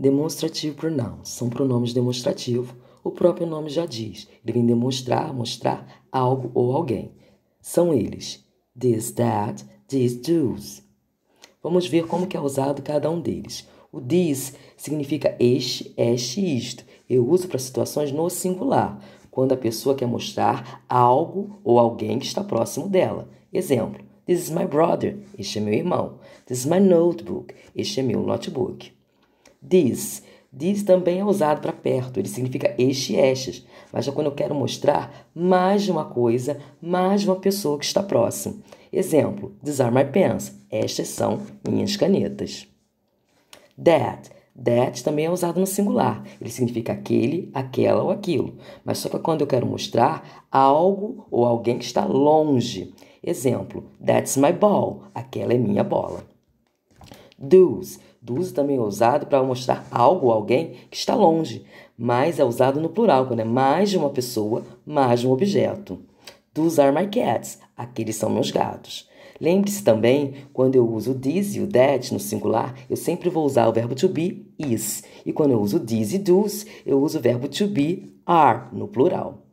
Demonstrative pronouns são pronomes demonstrativos, o próprio nome já diz, devem demonstrar, mostrar algo ou alguém. São eles: this, that, these, those. Vamos ver como que é usado cada um deles. O this significa este, este isto. Eu uso para situações no singular, quando a pessoa quer mostrar algo ou alguém que está próximo dela. Exemplo: This is my brother. Este é meu irmão. This is my notebook. Este é meu notebook. This, this também é usado para perto, ele significa este e estas, mas é quando eu quero mostrar mais de uma coisa, mais de uma pessoa que está próxima. Exemplo: These are my pens. Estas são minhas canetas. That. That também é usado no singular. Ele significa aquele, aquela ou aquilo. Mas só que quando eu quero mostrar algo ou alguém que está longe. Exemplo: That's my ball. Aquela é minha bola. Do's. Do's também é usado para mostrar algo ou alguém que está longe, mas é usado no plural, quando é mais de uma pessoa, mais de um objeto. Those are my cats. Aqueles são meus gatos. Lembre-se também, quando eu uso this e o that no singular, eu sempre vou usar o verbo to be, is. E quando eu uso this e do's, eu uso o verbo to be, are, no plural.